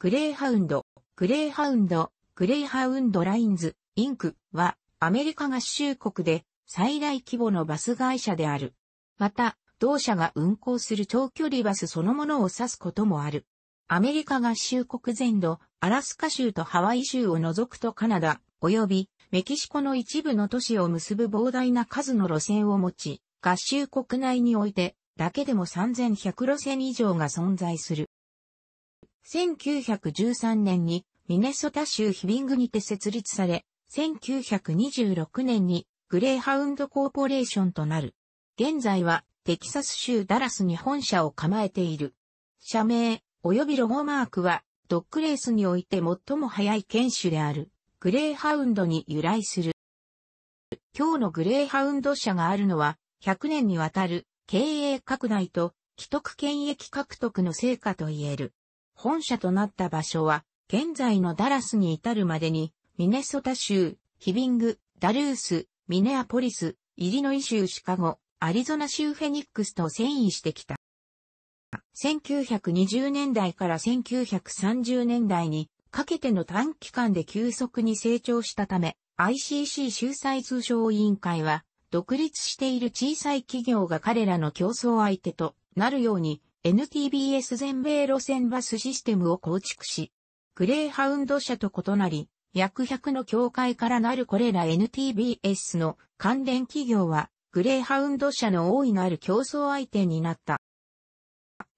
グレーハウンド、グレーハウンド、グレーハウンドラインズ、インクはアメリカ合衆国で最大規模のバス会社である。また、同社が運行する長距離バスそのものを指すこともある。アメリカ合衆国全土、アラスカ州とハワイ州を除くとカナダ、及びメキシコの一部の都市を結ぶ膨大な数の路線を持ち、合衆国内において、だけでも3100路線以上が存在する。1913年にミネソタ州ヒビングにて設立され、1926年にグレーハウンドコーポレーションとなる。現在はテキサス州ダラスに本社を構えている。社名及びロゴマークはドッグレースにおいて最も早い犬種であるグレーハウンドに由来する。今日のグレーハウンド社があるのは100年にわたる経営拡大と既得権益獲得の成果と言える。本社となった場所は、現在のダラスに至るまでに、ミネソタ州、ヒビング、ダルース、ミネアポリス、イリノイ州シカゴ、アリゾナ州フェニックスと遷移してきた。1920年代から1930年代にかけての短期間で急速に成長したため、ICC 州裁通商委員会は、独立している小さい企業が彼らの競争相手となるように、NTBS 全米路線バスシステムを構築し、グレーハウンド社と異なり、約100の協会からなるこれら NTBS の関連企業は、グレーハウンド社の大いなる競争相手になった。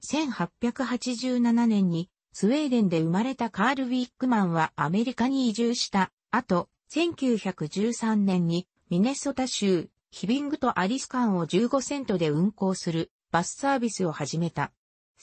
1887年にスウェーデンで生まれたカール・ウィックマンはアメリカに移住した後、1913年にミネソタ州ヒビングとアリス間を15セントで運行するバスサービスを始めた。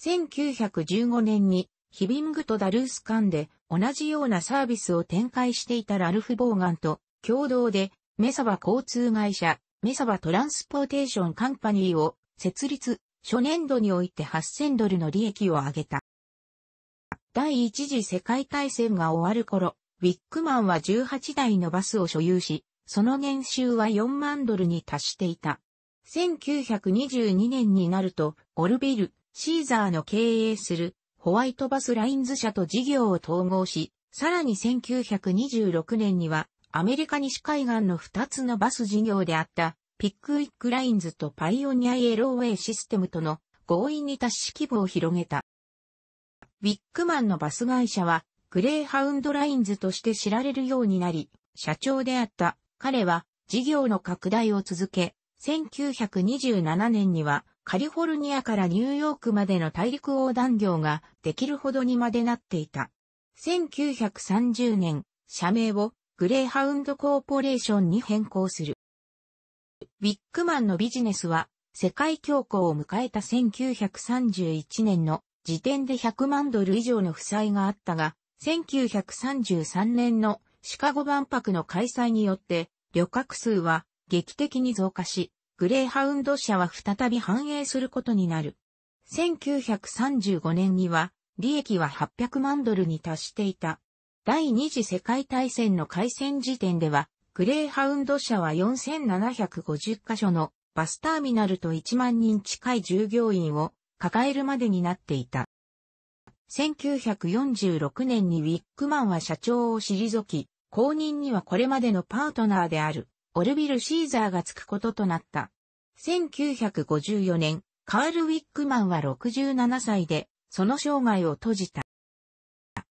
1915年にヒビングとダルース間で同じようなサービスを展開していたラルフ・ボーガンと共同でメサバ交通会社メサバトランスポーテーションカンパニーを設立、初年度において8000ドルの利益を上げた。第一次世界大戦が終わる頃、ウィックマンは18台のバスを所有し、その年収は4万ドルに達していた。1922年になると、オルビル、シーザーの経営するホワイトバスラインズ社と事業を統合し、さらに1926年には、アメリカ西海岸の2つのバス事業であった、ピックウィックラインズとパイオニアイエローウェイシステムとの合意に達し規模を広げた。ウィックマンのバス会社は、グレーハウンドラインズとして知られるようになり、社長であった彼は事業の拡大を続け、1927年にはカリフォルニアからニューヨークまでの大陸横断業ができるほどにまでなっていた。1930年、社名をグレーハウンドコーポレーションに変更する。ビッグマンのビジネスは世界恐慌を迎えた1931年の時点で100万ドル以上の負債があったが、1933年のシカゴ万博の開催によって旅客数は劇的に増加し、グレーハウンド社は再び繁栄することになる。1935年には、利益は800万ドルに達していた。第二次世界大戦の開戦時点では、グレーハウンド社は4750カ所のバスターミナルと1万人近い従業員を抱えるまでになっていた。1946年にウィックマンは社長を退き、後任にはこれまでのパートナーであるオルビル・シーザーがつくこととなった。1954年、カール・ウィックマンは67歳で、その生涯を閉じた。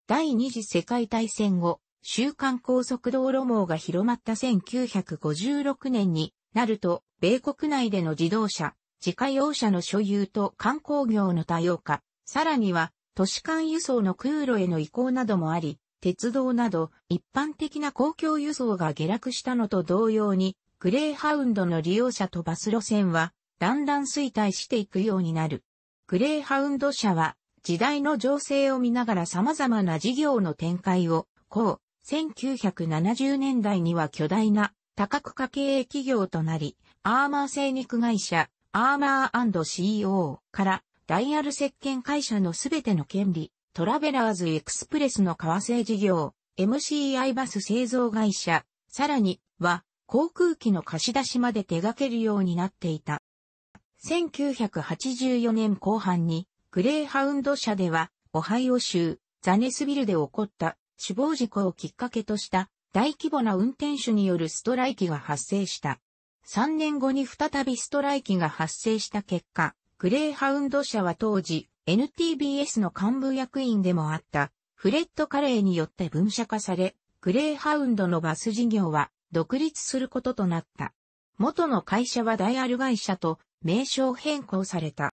第二次世界大戦後、週刊高速道路網が広まった1956年になると、米国内での自動車、自家用車の所有と観光業の多様化、さらには都市間輸送の空路への移行などもあり、鉄道など一般的な公共輸送が下落したのと同様に、グレーハウンドの利用者とバス路線は、だんだん衰退していくようになる。グレーハウンド社は、時代の情勢を見ながら様々な事業の展開を、こう、1970年代には巨大な多角化経営企業となり、アーマー製肉会社、アーマー &CO から、ダイヤル石鹸会社のすべての権利、トラベラーズエクスプレスの為替事業、MCI バス製造会社、さらには航空機の貸し出しまで手掛けるようになっていた。1984年後半にグレーハウンド社ではオハイオ州ザネスビルで起こった死亡事故をきっかけとした大規模な運転手によるストライキが発生した。3年後に再びストライキが発生した結果、グレーハウンド社は当時 NTBS の幹部役員でもあったフレッド・カレーによって分社化され、グレーハウンドのバス事業は独立することとなった。元の会社はダイアル会社と名称変更された。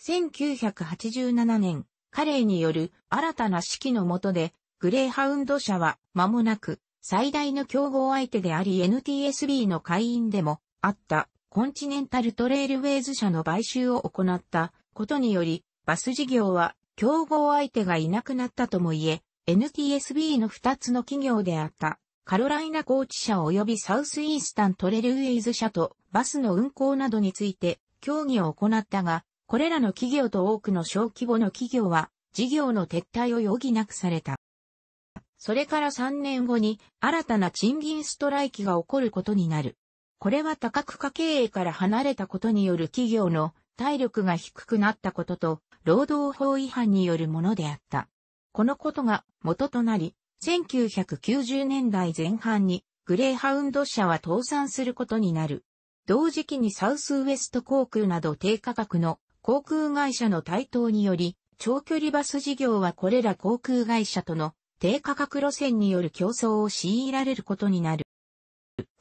1987年、カレーによる新たな指揮の下で、グレーハウンド社は間もなく最大の競合相手であり NTSB の会員でもあったコンチネンタルトレールウェイズ社の買収を行ったことにより、バス事業は競合相手がいなくなったとも言え、NTSB の2つの企業であった、カロライナコーチ社及びサウスイースタントレルウェイズ社とバスの運行などについて協議を行ったが、これらの企業と多くの小規模の企業は事業の撤退を余儀なくされた。それから3年後に新たな賃金ストライキが起こることになる。これは多角化経営から離れたことによる企業の体力が低くなったことと、労働法違反によるものであった。このことが元となり、1990年代前半にグレーハウンド社は倒産することになる。同時期にサウスウエスト航空など低価格の航空会社の台頭により、長距離バス事業はこれら航空会社との低価格路線による競争を強いられることになる。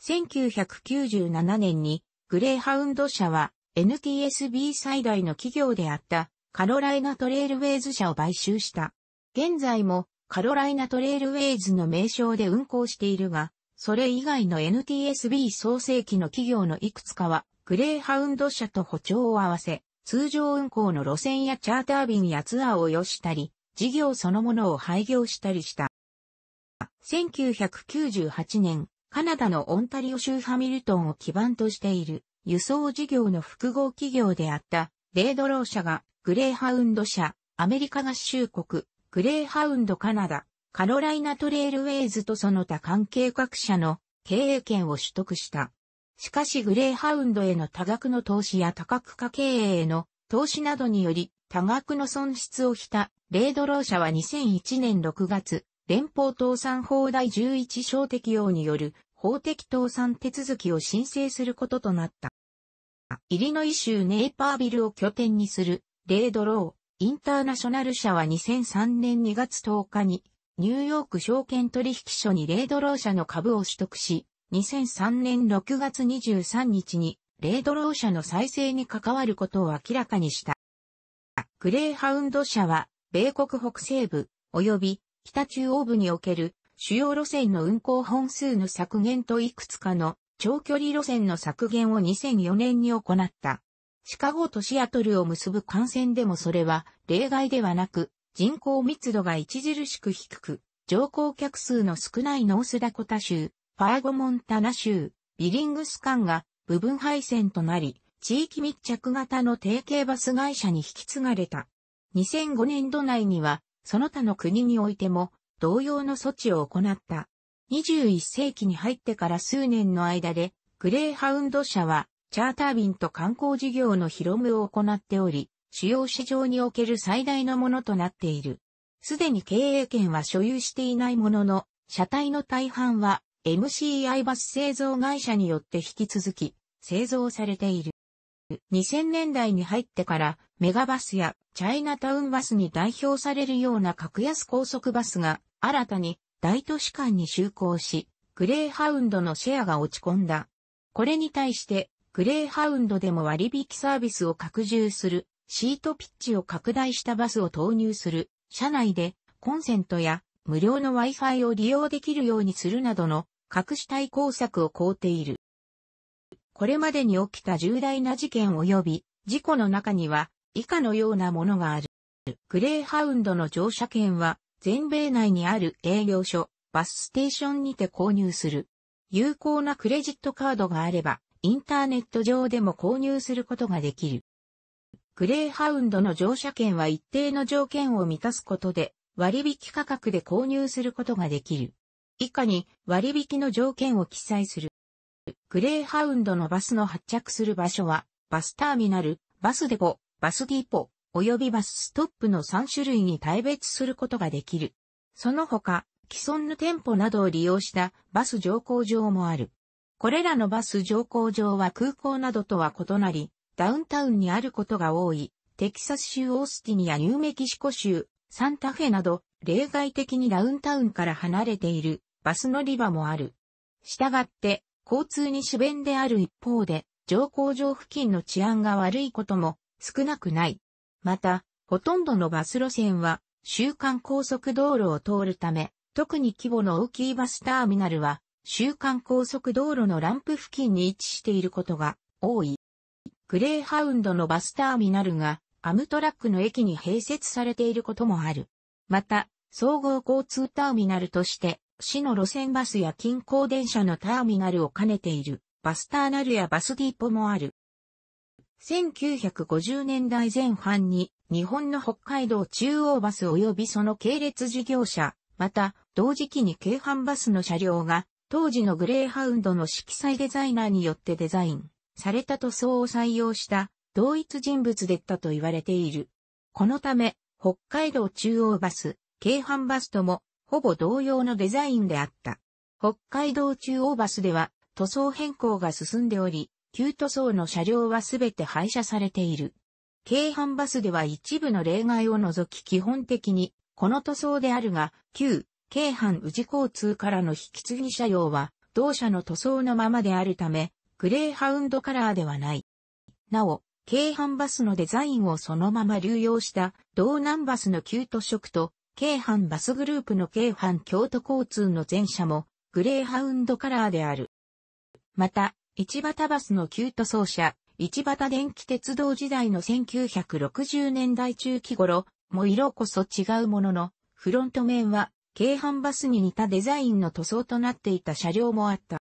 1997年にグレーハウンド社は NTSB 最大の企業であったカロライナトレイルウェイズ社を買収した。現在もカロライナトレイルウェイズの名称で運行しているが、それ以外の NTSB 創世期の企業のいくつかは、グレーハウンド社と歩調を合わせ、通常運行の路線やチャーター便やツアーを要したり、事業そのものを廃業したりした。1998年、カナダのオンタリオ州ハミルトンを基盤としている輸送事業の複合企業であった、レードロー社が、グレーハウンド社、アメリカ合衆国、グレーハウンドカナダ、カロライナトレイルウェイズとその他関係各社の経営権を取得した。しかしグレーハウンドへの多額の投資や多角化経営への投資などにより多額の損失をしたレードロー社は2001年6月、連邦倒産法第11章適用による法的倒産手続きを申請することとなった。イリノイ州ネイパービルを拠点にする、レイドロー、インターナショナル社は2003年2月10日に、ニューヨーク証券取引所にレイドロー社の株を取得し、2003年6月23日に、レイドロー社の再生に関わることを明らかにした。グレーハウンド社は、米国北西部、及び北中央部における主要路線の運行本数の削減といくつかの長距離路線の削減を2004年に行った。シカゴとシアトルを結ぶ幹線でもそれは例外ではなく、人口密度が著しく低く、乗降客数の少ないノースダコタ州、ファーゴモンタナ州、ビリングス間が部分配線となり、地域密着型の提携バス会社に引き継がれた。2005年度内には、その他の国においても同様の措置を行った。21世紀に入ってから数年の間で、グレーハウンド社は、チャーター便と観光事業の広めを行っており、主要市場における最大のものとなっている。すでに経営権は所有していないものの、車体の大半は MCI バス製造会社によって引き続き製造されている。2000年代に入ってからメガバスやチャイナタウンバスに代表されるような格安高速バスが新たに大都市間に就航し、グレーハウンドのシェアが落ち込んだ。これに対して、グレーハウンドでも割引サービスを拡充する、シートピッチを拡大したバスを投入する、車内でコンセントや無料の Wi-Fi を利用できるようにするなどの隠し対抗策を講っている。これまでに起きた重大な事件及び事故の中には以下のようなものがある。グレーハウンドの乗車券は全米内にある営業所、バスステーションにて購入する。有効なクレジットカードがあれば、インターネット上でも購入することができる。グレーハウンドの乗車券は一定の条件を満たすことで、割引価格で購入することができる。以下に割引の条件を記載する。グレーハウンドのバスの発着する場所は、バスターミナル、バスデポ、バスディポ、及びバスストップの3種類に大別することができる。その他、既存の店舗などを利用したバス乗降場もある。これらのバス乗降場は空港などとは異なり、ダウンタウンにあることが多い、テキサス州オースティニやニューメキシコ州、サンタフェなど、例外的にダウンタウンから離れているバス乗り場もある。したがって、交通に主便である一方で、乗降場付近の治安が悪いことも少なくない。また、ほとんどのバス路線は、週間高速道路を通るため、特に規模の大きいバスターミナルは、週間高速道路のランプ付近に位置していることが多い。グレーハウンドのバスターミナルが、アムトラックの駅に併設されていることもある。また、総合交通ターミナルとして、市の路線バスや近郊電車のターミナルを兼ねている、バスターナルやバスディーポもある。1950年代前半に日本の北海道中央バス及びその系列事業者、また同時期に京阪バスの車両が当時のグレーハウンドの色彩デザイナーによってデザインされた塗装を採用した同一人物でったと言われている。このため北海道中央バス、京阪バスともほぼ同様のデザインであった。北海道中央バスでは塗装変更が進んでおり、旧塗装の車両はすべて廃車されている。京阪バスでは一部の例外を除き基本的に、この塗装であるが、旧、京阪宇治交通からの引き継ぎ車両は、同社の塗装のままであるため、グレーハウンドカラーではない。なお、京阪バスのデザインをそのまま流用した、道南バスの旧塗色と、京阪バスグループの京阪京都交通の全車も、グレーハウンドカラーである。また、一畑バスの旧塗装車、一畑電気鉄道時代の1960年代中期頃、も色こそ違うものの、フロント面は、京阪バスに似たデザインの塗装となっていた車両もあった。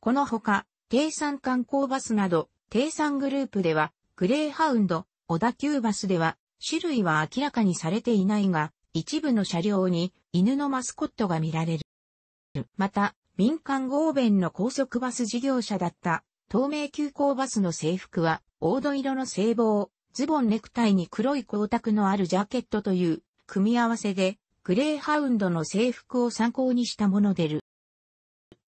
このほか、低山観光バスなど、低山グループでは、グレーハウンド、小田急バスでは、種類は明らかにされていないが、一部の車両に犬のマスコットが見られる。また、民間合弁の高速バス事業者だった、東名急行バスの制服は、黄土色の制帽、ズボンネクタイに黒い光沢のあるジャケットという、組み合わせで、グレーハウンドの制服を参考にしたものでる。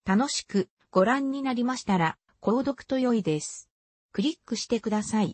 楽しくご覧になりましたら、購読と良いです。クリックしてください。